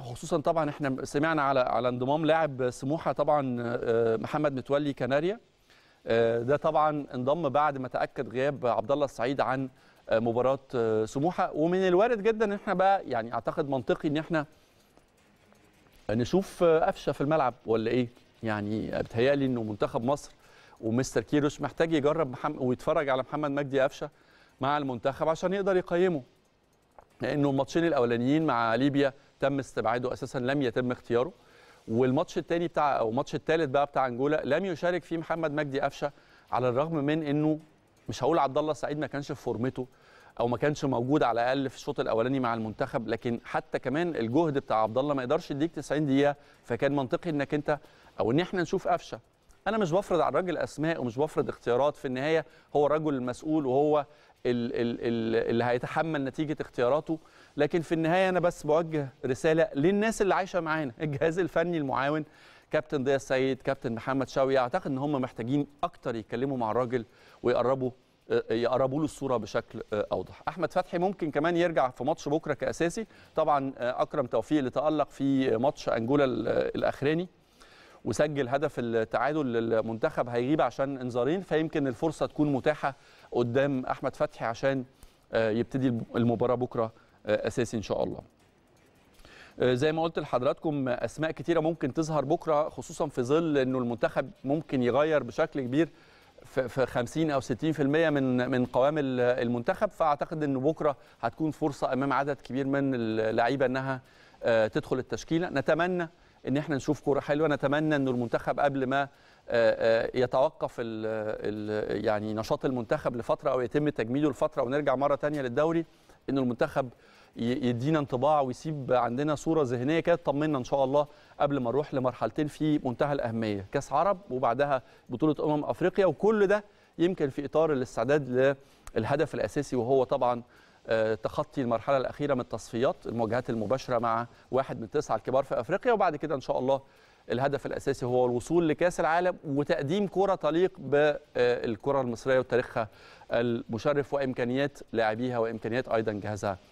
خصوصا طبعا احنا سمعنا على على انضمام لاعب سموحه طبعا آه، محمد متولي كناريا آه، ده طبعا انضم بعد ما تاكد غياب عبد الله السعيد عن آه، مباراه سموحه ومن الوارد جدا ان احنا بقى يعني اعتقد منطقي ان احنا نشوف قفشه في الملعب ولا ايه يعني بتهيألي انه منتخب مصر ومستر كيروش محتاج يجرب محمد ويتفرج على محمد مجدي قفشه مع المنتخب عشان يقدر يقيمه لانه الماتشين الاولانيين مع ليبيا تم استبعاده اساسا لم يتم اختياره والماتش الثاني بتاع او الماتش الثالث بقى بتاع انجولا لم يشارك فيه محمد مجدي قفشه على الرغم من انه مش هقول عبد الله سعيد ما كانش في فورمته او ما كانش موجود على الاقل في الشوط الاولاني مع المنتخب لكن حتى كمان الجهد بتاع عبد الله ما يقدرش يديك 90 دقيقه فكان منطقي انك انت او ان احنا نشوف قفشه انا مش بفرض على الراجل اسماء ومش بفرض اختيارات في النهايه هو رجل مسؤول وهو اللي هيتحمل نتيجه اختياراته لكن في النهايه انا بس بوجه رساله للناس اللي عايشه معانا الجهاز الفني المعاون كابتن ضياء السيد كابتن محمد شاوي اعتقد ان هم محتاجين اكتر يتكلموا مع الراجل ويقربوا آه، يقربوا له الصوره بشكل آه، اوضح احمد فتحي ممكن كمان يرجع في ماتش بكره كاساسي طبعا آه، اكرم توفيق اللي تالق في ماتش انجولا الاخراني وسجل هدف التعادل للمنتخب هيغيب عشان انذارين فيمكن الفرصه تكون متاحه قدام احمد فتحي عشان آه، يبتدي المباراه بكره آه، اساسي ان شاء الله آه، زي ما قلت لحضراتكم اسماء كتيره ممكن تظهر بكره خصوصا في ظل انه المنتخب ممكن يغير بشكل كبير في 50 او 60% من من قوام المنتخب فاعتقد ان بكره هتكون فرصه امام عدد كبير من اللعيبه انها تدخل التشكيله نتمنى ان احنا نشوف كوره حلوه نتمنى ان المنتخب قبل ما آه، آه، يتوقف الـ الـ يعني نشاط المنتخب لفتره او يتم تجميده لفتره ونرجع مره ثانيه للدوري ان المنتخب يدينا انطباع ويسيب عندنا صوره ذهنيه كده تطمنا ان شاء الله قبل ما نروح لمرحلتين في منتهى الاهميه كاس عرب وبعدها بطوله امم افريقيا وكل ده يمكن في اطار الاستعداد للهدف الاساسي وهو طبعا آه، تخطي المرحله الاخيره من التصفيات المواجهات المباشره مع واحد من تسعه الكبار في افريقيا وبعد كده ان شاء الله الهدف الاساسي هو الوصول لكاس العالم وتقديم كره تليق بالكره آه، المصريه وتاريخها المشرف وامكانيات لاعبيها وامكانيات ايضا جهازها